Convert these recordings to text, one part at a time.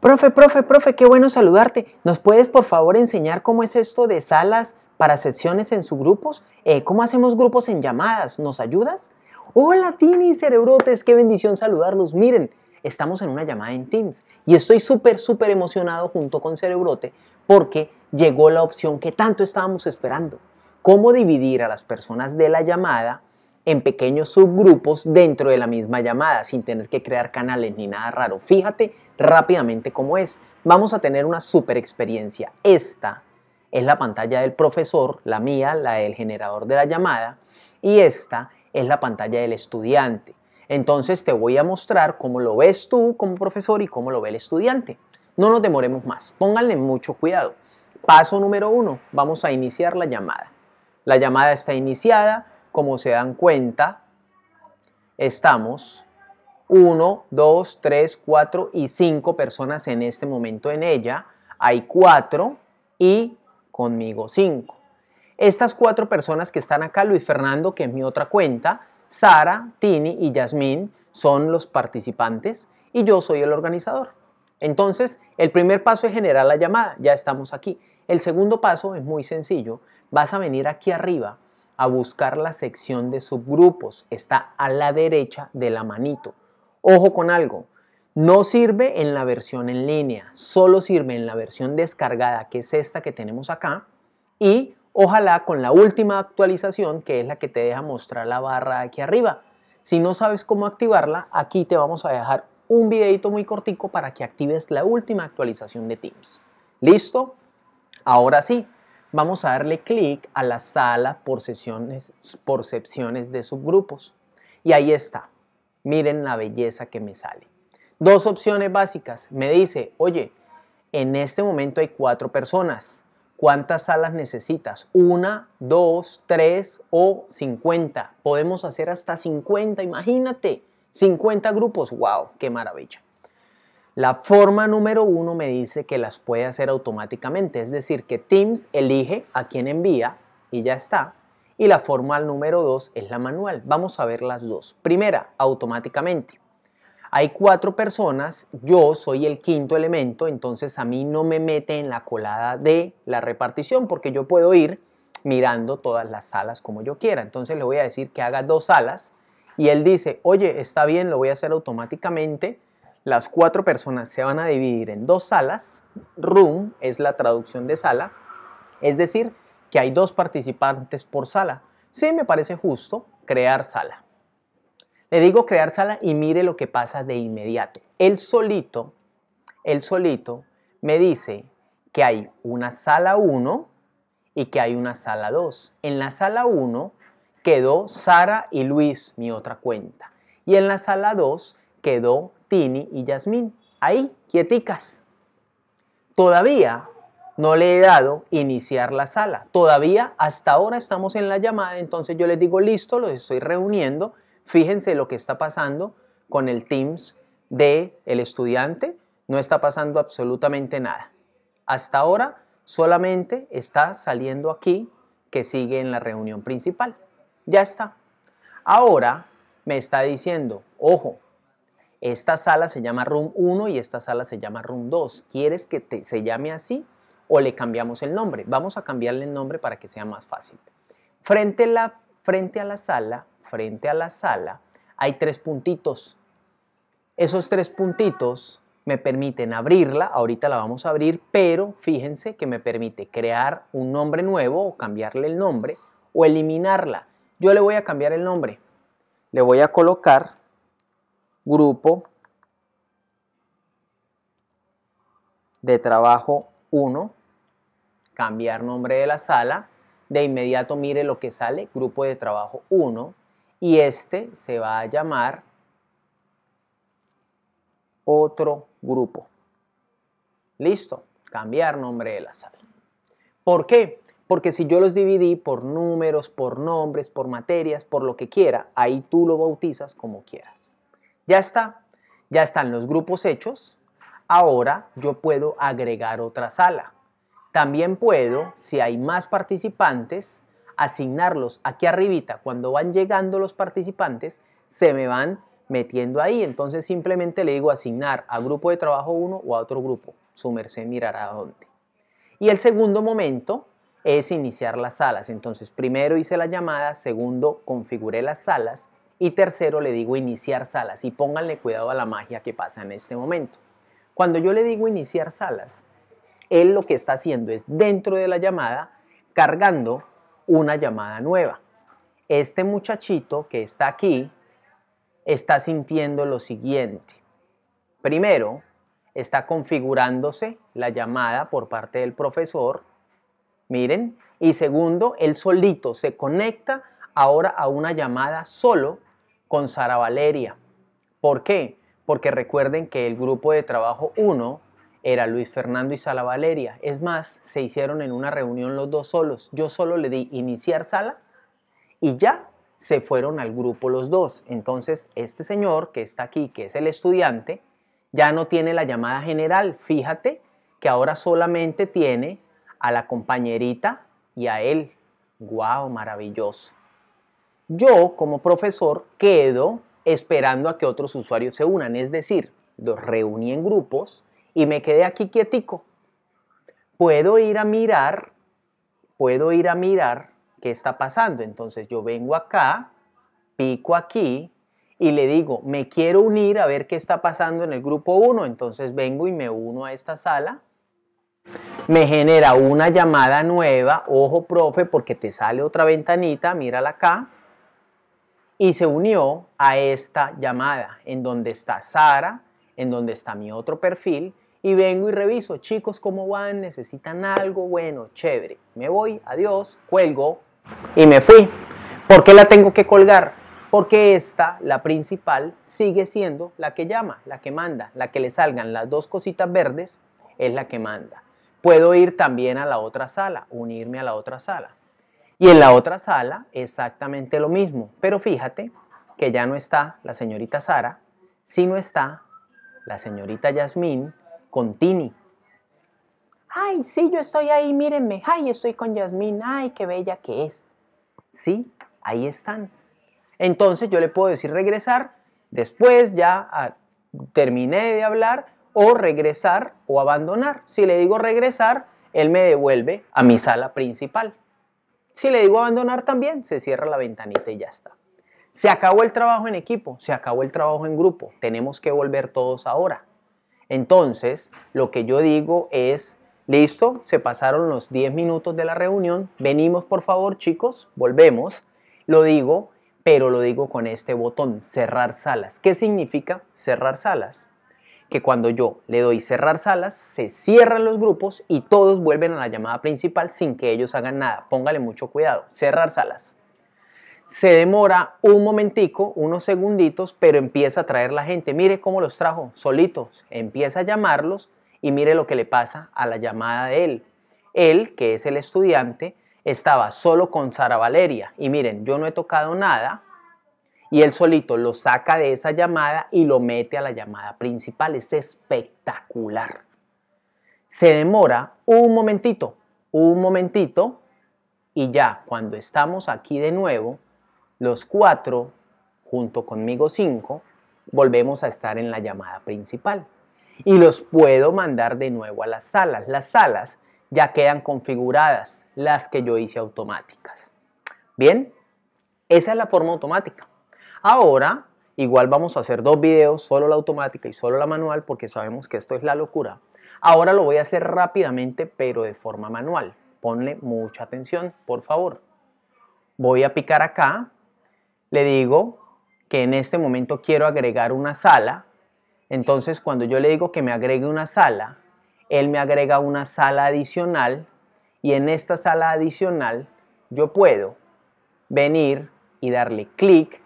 Profe, profe, profe, qué bueno saludarte. ¿Nos puedes por favor enseñar cómo es esto de salas para sesiones en subgrupos? Eh, ¿Cómo hacemos grupos en llamadas? ¿Nos ayudas? Hola Tini, cerebrotes, qué bendición saludarlos. Miren, estamos en una llamada en Teams y estoy súper, súper emocionado junto con Cerebrote porque llegó la opción que tanto estábamos esperando. Cómo dividir a las personas de la llamada en pequeños subgrupos dentro de la misma llamada, sin tener que crear canales ni nada raro. Fíjate rápidamente cómo es. Vamos a tener una super experiencia. Esta es la pantalla del profesor, la mía, la del generador de la llamada, y esta es la pantalla del estudiante. Entonces te voy a mostrar cómo lo ves tú como profesor y cómo lo ve el estudiante. No nos demoremos más, pónganle mucho cuidado. Paso número uno, vamos a iniciar la llamada. La llamada está iniciada, como se dan cuenta, estamos 1, 2, 3, 4 y 5 personas en este momento en ella. Hay 4 y conmigo 5. Estas cuatro personas que están acá, Luis Fernando, que es mi otra cuenta, Sara, Tini y Yasmín son los participantes y yo soy el organizador. Entonces, el primer paso es generar la llamada, ya estamos aquí. El segundo paso es muy sencillo, vas a venir aquí arriba a buscar la sección de subgrupos. Está a la derecha de la manito. Ojo con algo. No sirve en la versión en línea, solo sirve en la versión descargada, que es esta que tenemos acá, y ojalá con la última actualización, que es la que te deja mostrar la barra aquí arriba. Si no sabes cómo activarla, aquí te vamos a dejar un videito muy cortico para que actives la última actualización de Teams. ¿Listo? Ahora sí, vamos a darle clic a la sala por, sesiones, por secciones de subgrupos. Y ahí está. Miren la belleza que me sale. Dos opciones básicas. Me dice, oye, en este momento hay cuatro personas. ¿Cuántas salas necesitas? ¿Una, dos, tres o cincuenta. Podemos hacer hasta cincuenta. imagínate. cincuenta grupos. ¡Wow! ¡Qué maravilla! La forma número uno me dice que las puede hacer automáticamente, es decir, que Teams elige a quién envía y ya está. Y la forma número dos es la manual. Vamos a ver las dos. Primera, automáticamente. Hay cuatro personas, yo soy el quinto elemento, entonces a mí no me mete en la colada de la repartición porque yo puedo ir mirando todas las salas como yo quiera. Entonces le voy a decir que haga dos salas y él dice, oye, está bien, lo voy a hacer automáticamente las cuatro personas se van a dividir en dos salas. Room es la traducción de sala. Es decir, que hay dos participantes por sala. Sí me parece justo crear sala. Le digo crear sala y mire lo que pasa de inmediato. Él solito, él solito me dice que hay una sala 1 y que hay una sala 2. En la sala 1 quedó Sara y Luis, mi otra cuenta. Y en la sala 2 quedó Tini y Yasmín, ahí, quieticas. Todavía no le he dado iniciar la sala. Todavía hasta ahora estamos en la llamada, entonces yo les digo, listo, los estoy reuniendo. Fíjense lo que está pasando con el Teams del el estudiante. No está pasando absolutamente nada. Hasta ahora solamente está saliendo aquí que sigue en la reunión principal. Ya está. Ahora me está diciendo, ojo, esta sala se llama Room 1 y esta sala se llama Room 2. ¿Quieres que te, se llame así o le cambiamos el nombre? Vamos a cambiarle el nombre para que sea más fácil. Frente, la, frente a la sala, frente a la sala, hay tres puntitos. Esos tres puntitos me permiten abrirla, ahorita la vamos a abrir, pero fíjense que me permite crear un nombre nuevo o cambiarle el nombre o eliminarla. Yo le voy a cambiar el nombre. Le voy a colocar grupo de trabajo 1, cambiar nombre de la sala, de inmediato mire lo que sale, grupo de trabajo 1, y este se va a llamar otro grupo. Listo, cambiar nombre de la sala. ¿Por qué? Porque si yo los dividí por números, por nombres, por materias, por lo que quiera, ahí tú lo bautizas como quieras. Ya está. Ya están los grupos hechos. Ahora yo puedo agregar otra sala. También puedo, si hay más participantes, asignarlos aquí arribita. Cuando van llegando los participantes, se me van metiendo ahí. Entonces simplemente le digo asignar a grupo de trabajo uno o a otro grupo. Su merced mirará a dónde. Y el segundo momento es iniciar las salas. Entonces primero hice la llamada, segundo configuré las salas y tercero, le digo iniciar salas y pónganle cuidado a la magia que pasa en este momento. Cuando yo le digo iniciar salas, él lo que está haciendo es dentro de la llamada cargando una llamada nueva. Este muchachito que está aquí está sintiendo lo siguiente. Primero, está configurándose la llamada por parte del profesor. Miren. Y segundo, él solito se conecta ahora a una llamada solo con Sara Valeria. ¿Por qué? Porque recuerden que el grupo de trabajo 1 era Luis Fernando y Sara Valeria. Es más, se hicieron en una reunión los dos solos. Yo solo le di iniciar sala y ya se fueron al grupo los dos. Entonces, este señor que está aquí, que es el estudiante, ya no tiene la llamada general. Fíjate que ahora solamente tiene a la compañerita y a él. ¡Guau! maravilloso yo como profesor quedo esperando a que otros usuarios se unan, es decir, los reuní en grupos y me quedé aquí quietico. Puedo ir a mirar, puedo ir a mirar qué está pasando. Entonces yo vengo acá, pico aquí y le digo, me quiero unir a ver qué está pasando en el grupo 1. Entonces vengo y me uno a esta sala. Me genera una llamada nueva. Ojo, profe, porque te sale otra ventanita, mírala acá y se unió a esta llamada en donde está Sara, en donde está mi otro perfil y vengo y reviso, chicos, ¿cómo van? ¿Necesitan algo? Bueno, chévere. Me voy, adiós, cuelgo y me fui. ¿Por qué la tengo que colgar? Porque esta, la principal, sigue siendo la que llama, la que manda, la que le salgan las dos cositas verdes, es la que manda. Puedo ir también a la otra sala, unirme a la otra sala. Y en la otra sala exactamente lo mismo, pero fíjate que ya no está la señorita Sara, sino está la señorita Yasmín con Tini. Ay, sí, yo estoy ahí, mírenme. Ay, estoy con Yasmín. Ay, qué bella que es. Sí, ahí están. Entonces yo le puedo decir regresar, después ya ah, terminé de hablar, o regresar o abandonar. Si le digo regresar, él me devuelve a mi sala principal. Si le digo abandonar también, se cierra la ventanita y ya está. Se acabó el trabajo en equipo, se acabó el trabajo en grupo, tenemos que volver todos ahora. Entonces, lo que yo digo es, listo, se pasaron los 10 minutos de la reunión, venimos por favor chicos, volvemos, lo digo, pero lo digo con este botón, cerrar salas. ¿Qué significa cerrar salas? que cuando yo le doy cerrar salas, se cierran los grupos y todos vuelven a la llamada principal sin que ellos hagan nada. Póngale mucho cuidado, cerrar salas. Se demora un momentico, unos segunditos, pero empieza a traer la gente. Mire cómo los trajo, solitos. Empieza a llamarlos y mire lo que le pasa a la llamada de él. Él, que es el estudiante, estaba solo con Sara Valeria. Y miren, yo no he tocado nada, y él solito lo saca de esa llamada y lo mete a la llamada principal. Es espectacular. Se demora un momentito, un momentito y ya cuando estamos aquí de nuevo, los cuatro, junto conmigo cinco, volvemos a estar en la llamada principal. Y los puedo mandar de nuevo a las salas. Las salas ya quedan configuradas, las que yo hice automáticas. Bien, esa es la forma automática. Ahora, igual vamos a hacer dos videos, solo la automática y solo la manual, porque sabemos que esto es la locura. Ahora lo voy a hacer rápidamente, pero de forma manual. Ponle mucha atención, por favor. Voy a picar acá, le digo que en este momento quiero agregar una sala. Entonces, cuando yo le digo que me agregue una sala, él me agrega una sala adicional y en esta sala adicional yo puedo venir y darle clic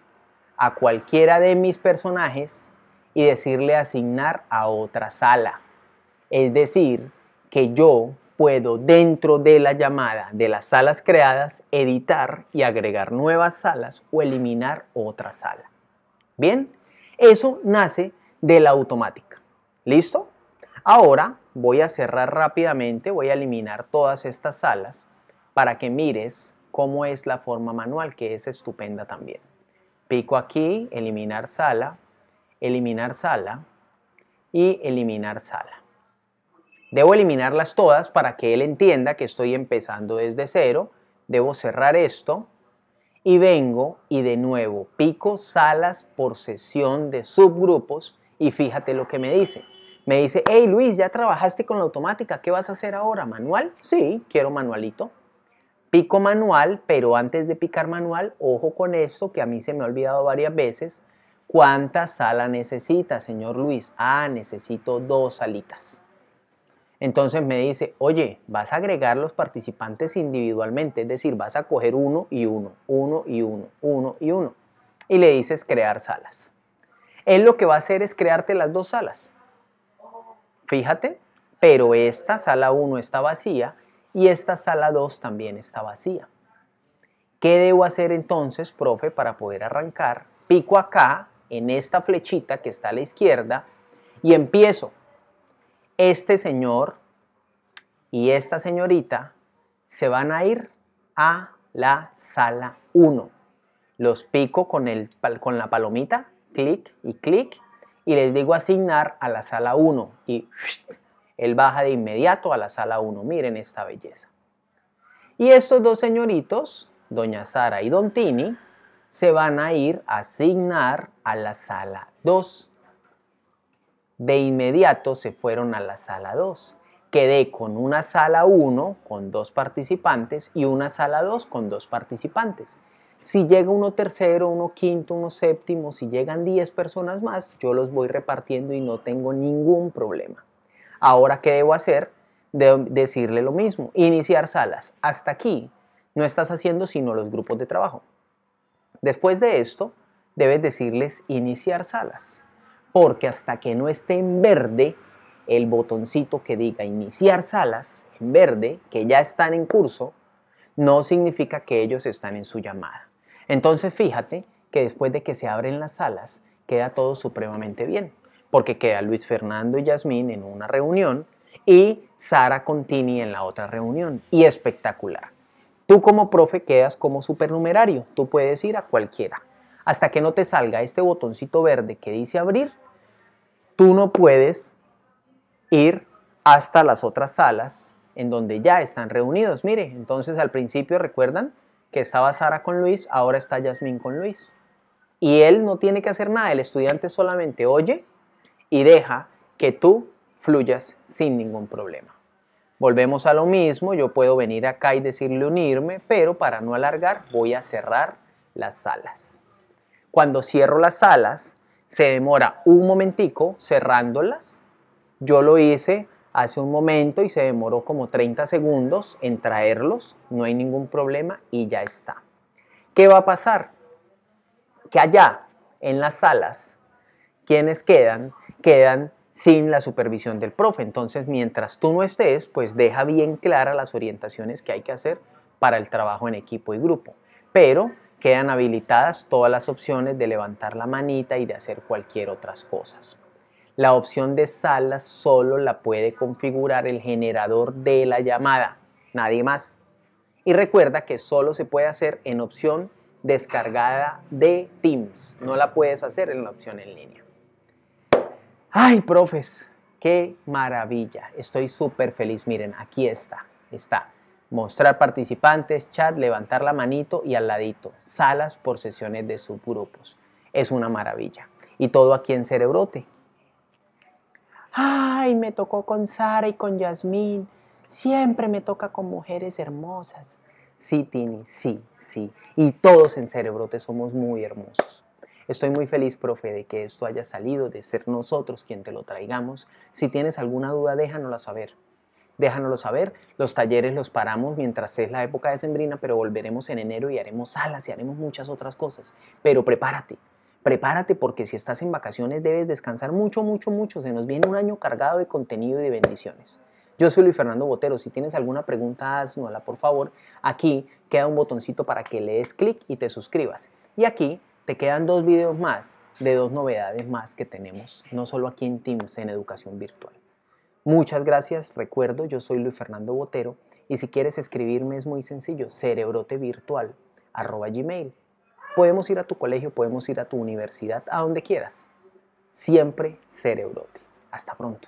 a cualquiera de mis personajes y decirle asignar a otra sala. Es decir, que yo puedo dentro de la llamada de las salas creadas editar y agregar nuevas salas o eliminar otra sala. Bien, eso nace de la automática. ¿Listo? Ahora voy a cerrar rápidamente, voy a eliminar todas estas salas para que mires cómo es la forma manual, que es estupenda también. Pico aquí, eliminar sala, eliminar sala y eliminar sala. Debo eliminarlas todas para que él entienda que estoy empezando desde cero. Debo cerrar esto y vengo y de nuevo pico salas por sesión de subgrupos y fíjate lo que me dice. Me dice, hey Luis, ya trabajaste con la automática, ¿qué vas a hacer ahora? ¿Manual? Sí, quiero manualito. Pico manual, pero antes de picar manual, ojo con esto que a mí se me ha olvidado varias veces. ¿Cuánta sala necesita, señor Luis? Ah, necesito dos salitas. Entonces me dice, oye, vas a agregar los participantes individualmente, es decir, vas a coger uno y uno, uno y uno, uno y uno. Y le dices crear salas. Él lo que va a hacer es crearte las dos salas. Fíjate, pero esta sala 1 está vacía y esta sala 2 también está vacía. ¿Qué debo hacer entonces, profe, para poder arrancar? Pico acá en esta flechita que está a la izquierda y empiezo. Este señor y esta señorita se van a ir a la sala 1. Los pico con, el, con la palomita, clic y clic, y les digo asignar a la sala 1 y él baja de inmediato a la sala 1. Miren esta belleza. Y estos dos señoritos, doña Sara y don Tini, se van a ir a asignar a la sala 2. De inmediato se fueron a la sala 2. Quedé con una sala 1 con dos participantes y una sala 2 con dos participantes. Si llega uno tercero, uno quinto, uno séptimo, si llegan 10 personas más, yo los voy repartiendo y no tengo ningún problema. Ahora, ¿qué debo hacer? Debo decirle lo mismo, iniciar salas. Hasta aquí no estás haciendo sino los grupos de trabajo. Después de esto, debes decirles iniciar salas, porque hasta que no esté en verde el botoncito que diga iniciar salas, en verde, que ya están en curso, no significa que ellos están en su llamada. Entonces fíjate que después de que se abren las salas, queda todo supremamente bien porque queda Luis Fernando y Yasmín en una reunión y Sara Contini en la otra reunión. Y espectacular. Tú como profe quedas como supernumerario, tú puedes ir a cualquiera. Hasta que no te salga este botoncito verde que dice abrir, tú no puedes ir hasta las otras salas en donde ya están reunidos. Mire, entonces al principio recuerdan que estaba Sara con Luis, ahora está Yasmín con Luis. Y él no tiene que hacer nada, el estudiante solamente oye y deja que tú fluyas sin ningún problema. Volvemos a lo mismo, yo puedo venir acá y decirle unirme, pero para no alargar voy a cerrar las salas. Cuando cierro las salas, se demora un momentico cerrándolas. Yo lo hice hace un momento y se demoró como 30 segundos en traerlos, no hay ningún problema y ya está. ¿Qué va a pasar? Que allá, en las salas, quienes quedan quedan sin la supervisión del profe. Entonces, mientras tú no estés, pues deja bien claras las orientaciones que hay que hacer para el trabajo en equipo y grupo. Pero quedan habilitadas todas las opciones de levantar la manita y de hacer cualquier otras cosas. La opción de sala solo la puede configurar el generador de la llamada, nadie más. Y recuerda que solo se puede hacer en opción descargada de Teams, no la puedes hacer en la opción en línea. Ay, profes, qué maravilla. Estoy súper feliz. Miren, aquí está. Está. Mostrar participantes, chat, levantar la manito y al ladito. Salas por sesiones de subgrupos. Es una maravilla. Y todo aquí en Cerebrote. Ay, me tocó con Sara y con Yasmín. Siempre me toca con mujeres hermosas. Sí, Tini, sí, sí. Y todos en Cerebrote somos muy hermosos. Estoy muy feliz, profe, de que esto haya salido, de ser nosotros quien te lo traigamos. Si tienes alguna duda, déjanosla saber. Déjanoslo saber. Los talleres los paramos mientras es la época de Sembrina, pero volveremos en enero y haremos salas y haremos muchas otras cosas. Pero prepárate, prepárate porque si estás en vacaciones debes descansar mucho, mucho, mucho. Se nos viene un año cargado de contenido y de bendiciones. Yo soy Luis Fernando Botero. Si tienes alguna pregunta, haznosla por favor. Aquí queda un botoncito para que le des clic y te suscribas. Y aquí te quedan dos videos más de dos novedades más que tenemos, no solo aquí en Teams, en educación virtual. Muchas gracias, recuerdo, yo soy Luis Fernando Botero y si quieres escribirme es muy sencillo, cerebrotevirtual.gmail. Podemos ir a tu colegio, podemos ir a tu universidad, a donde quieras. Siempre cerebrote. Hasta pronto.